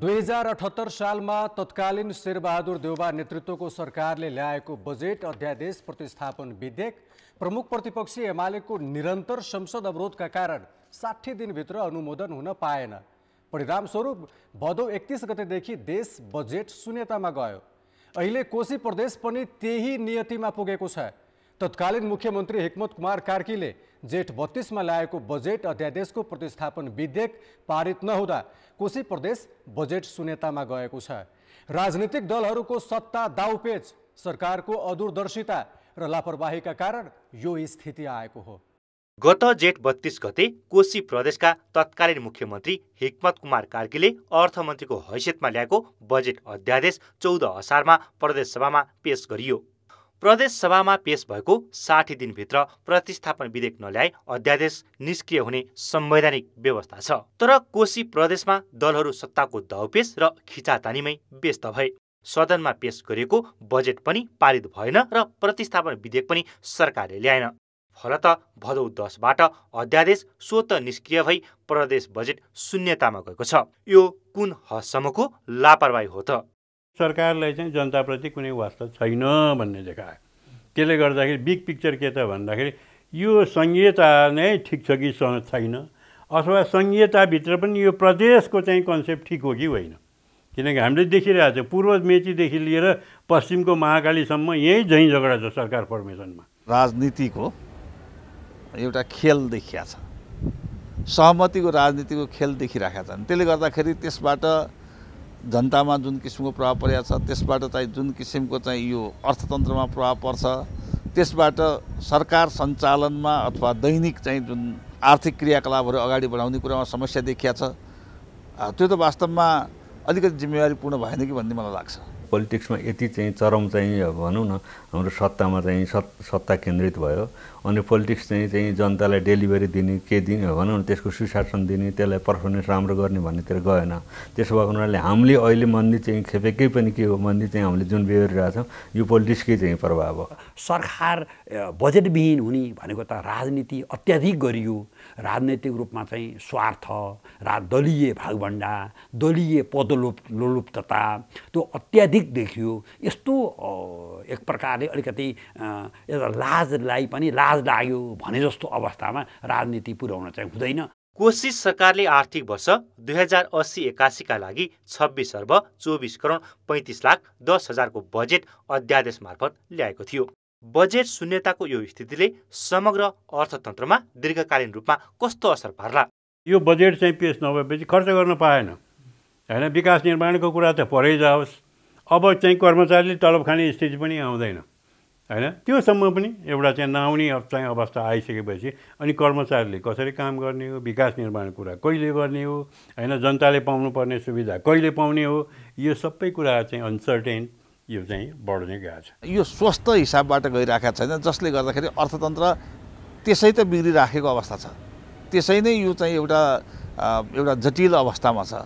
दुई हजार अठहत्तर सालमा तत्कालीन शेरबहादुर देउबा नेतृत्वको सरकारले ल्याएको बजेट अध्यादेश प्रतिस्थापन विधेयक प्रमुख प्रतिपक्षी एमालेको निरन्तर संसद अवरोधका कारण साठी दिनभित्र अनुमोदन हुन पाएन परिणामस्वरूप भदौ एकतिस गतेदेखि देश बजेट शून्यतामा गयो अहिले कोशी प्रदेश पनि त्यही नियतिमा पुगेको छ तत्कालीन मुख्यमन्त्री हेकमत कुमार कार्कीले जेठ बत्तीसमा ल्याएको बजेट अध्यादेशको प्रतिस्थापन विधेयक पारित नहुँदा कोशी प्रदेश बजेट शून्यतामा गएको छ राजनीतिक दलहरूको सत्ता दाउपेच सरकारको अदूरदर्शिता र लापरवाहीका कारण यो स्थिति आएको हो गत जेठ बत्तीस गते कोशी प्रदेशका तत्कालीन मुख्यमन्त्री हिक्मत कुमार कार्कीले अर्थमन्त्रीको हैसियतमा ल्याएको बजेट अध्यादेश चौध असारमा प्रदेशसभामा पेश गरियो प्रदेश सभामा पेश भएको साठी दिनभित्र प्रतिस्थापन विधेयक नल्याए अध्यादेश निष्क्रिय हुने संवैधानिक व्यवस्था छ तर कोशी प्रदेशमा दलहरू सत्ताको दाउपेश र खिचातानीमै व्यस्त भए सदनमा पेश गरिएको बजेट पनि पारित भएन र प्रतिस्थापन विधेयक पनि सरकारले ल्याएन फलत भदौ दसबाट अध्यादेश स्वत निष्क्रिय भई प्रदेश बजेट शून्यतामा गएको छ यो कुन हदसम्मको लापरवाही हो त सरकारलाई चाहिँ जनताप्रति कुनै वास्ता छैन भन्ने देखायो त्यसले गर्दाखेरि बिग पिक्चर के त भन्दाखेरि यो सङ्घीयता नै ठिक छ कि छैन अथवा सङ्घीयताभित्र पनि यो प्रदेशको चाहिँ कन्सेप्ट ठिक हो कि होइन किनकि हामीले देखिरहेको छ पूर्व मेचीदेखि लिएर पश्चिमको महाकालीसम्म यहीँ झैँ झगडा छ सरकार फर्मेसनमा राजनीतिको एउटा खेल देखिया छ सहमतिको राजनीतिको खेल देखिरहेका छन् त्यसले गर्दाखेरि त्यसबाट जनतामा जुन किसिमको प्रभाव परेको छ त्यसबाट चाहिँ जुन किसिमको चाहिँ यो अर्थतन्त्रमा प्रभाव पर्छ त्यसबाट सरकार सञ्चालनमा अथवा दैनिक चाहिँ जुन आर्थिक क्रियाकलापहरू अगाडि बढाउने कुरामा समस्या देखिया छ त्यो त वास्तवमा अलिकति जिम्मेवारीपूर्ण भएन कि भन्ने मलाई लाग्छ पोलिटिक्समा यति चाहिँ चरम चाहिँ भनौँ न हाम्रो सत्तामा चाहिँ सत् सत्ता केन्द्रित भयो अनि पोलिटिक्स चाहिँ चाहिँ जनतालाई डेलिभरी दिने के दिने भनौँ न त्यसको सुशासन दिने त्यसलाई पर्फर्मेन्स राम्रो गर्ने भन्नेतिर गएन त्यसो भएको हुनाले हामीले अहिले मन्दी चाहिँ खेपेकै पनि के हो मन्दी चाहिँ हामीले जुन छौँ यो पोलिटिक्सकै चाहिँ प्रभाव हो सरकार बजेटविहीन हुने भनेको त राजनीति अत्याधिक गरियो राजनैतिक रूपमा चाहिँ स्वार्थ रा दलीय भागभन्डा दलीय पदलोप लोलुप्तता त्यो अत्याधिक अधिक देखियो यस्तो एक प्रकारले अलिकति एउटा लाजलाई पनि लाज लाग्यो भने जस्तो अवस्थामा राजनीति पुर्याउन चाहिँ हुँदैन कोशी सरकारले आर्थिक वर्ष दुई हजार अस्सी एकासीका लागि छब्बिस अर्ब चौबिस करोड पैँतिस लाख दस हजारको बजेट अध्यादेश मार्फत ल्याएको थियो बजेट शून्यताको यो स्थितिले समग्र अर्थतन्त्रमा दीर्घकालीन रूपमा कस्तो असर पार्ला यो बजेट चाहिँ पेस नभएपछि खर्च गर्न पाएन होइन विकास निर्माणको कुरा त परै जाओस् अब चाहिँ कर्मचारीले तलब खाने स्थिति पनि आउँदैन होइन त्योसम्म पनि एउटा चाहिँ नआउने चाहिँ अवस्था आइसकेपछि अनि कर्मचारीले कसरी काम गर्ने हो विकास निर्माण कुरा कहिले गर्ने हो होइन जनताले पाउनुपर्ने सुविधा कहिले पाउने हो यो सबै कुरा चाहिँ अनसर्टेन यो चाहिँ बढ्दै गएको छ यो स्वस्थ हिसाबबाट गइराखेको छैन जसले गर्दाखेरि अर्थतन्त्र त्यसै त बिग्रिराखेको अवस्था छ त्यसै नै यो चाहिँ एउटा एउटा जटिल अवस्थामा छ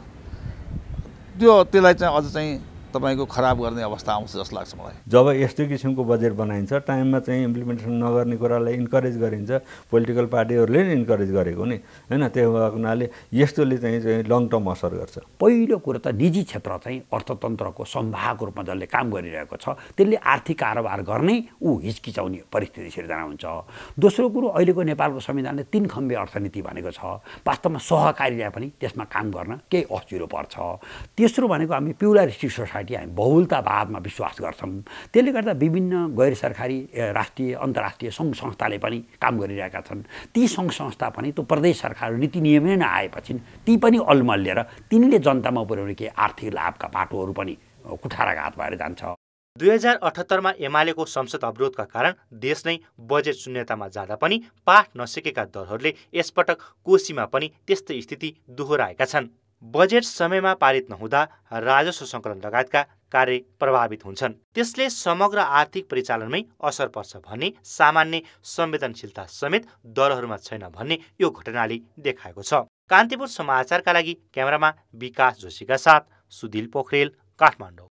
त्यो त्यसलाई चाहिँ अझ चाहिँ तपाईँको खराब गर्ने अवस्था आउँछ जस्तो लाग्छ मलाई जब यस्तो किसिमको बजेट बनाइन्छ टाइममा चाहिँ इम्प्लिमेन्टेसन नगर्ने कुरालाई इन्करेज गरिन्छ पोलिटिकल पार्टीहरूले नै इन्करेज गरेको नि होइन त्यही भएको हुनाले यस्तोले चाहिँ लङ टर्म असर गर्छ पहिलो कुरो त निजी क्षेत्र चाहिँ अर्थतन्त्रको सम्भावको रूपमा जसले काम गरिरहेको छ त्यसले आर्थिक कारोबार गर्ने ऊ हिचकिचाउने परिस्थिति सिर्जना हुन्छ दोस्रो कुरो अहिलेको नेपालको संविधानले तिन खम्बे अर्थनीति भनेको छ वास्तवमा सहकारीलाई पनि त्यसमा काम गर्न केही अस्तिरो पर्छ तेस्रो भनेको हामी प्युलारिस्टिक सोसाइटी पार्टी हामी बहुलतावादमा विश्वास गर्छौँ त्यसले गर्दा विभिन्न गैर सरकारी राष्ट्रिय अन्तर्राष्ट्रिय सङ्घ संस्थाले पनि काम गरिरहेका छन् ती सङ्घ संस्था पनि त्यो प्रदेश सरकार नीति नियमै नआएपछि ती पनि लिएर तिनले जनतामा पुर्याउने केही आर्थिक लाभका बाटोहरू पनि कुठाराघात भएर जान्छ दुई हजार अठहत्तरमा एमालेको संसद अवरोधका कारण देश नै बजेट शून्यतामा जाँदा पनि पाठ नसकेका दलहरूले यसपटक कोशीमा पनि त्यस्तै स्थिति दोहोऱ्याएका छन् बजेट समयमा पारित नहुँदा राजस्व सङ्कलन लगायतका कार्य प्रभावित हुन्छन् त्यसले समग्र आर्थिक परिचालनमै असर पर्छ भन्ने सामान्य संवेदनशीलता समेत दरहरूमा छैन भन्ने यो घटनाले देखाएको छ कान्तिपुर समाचारका लागि क्यामेरामा विकास जोशीका साथ सुदिल पोखरेल काठमाडौँ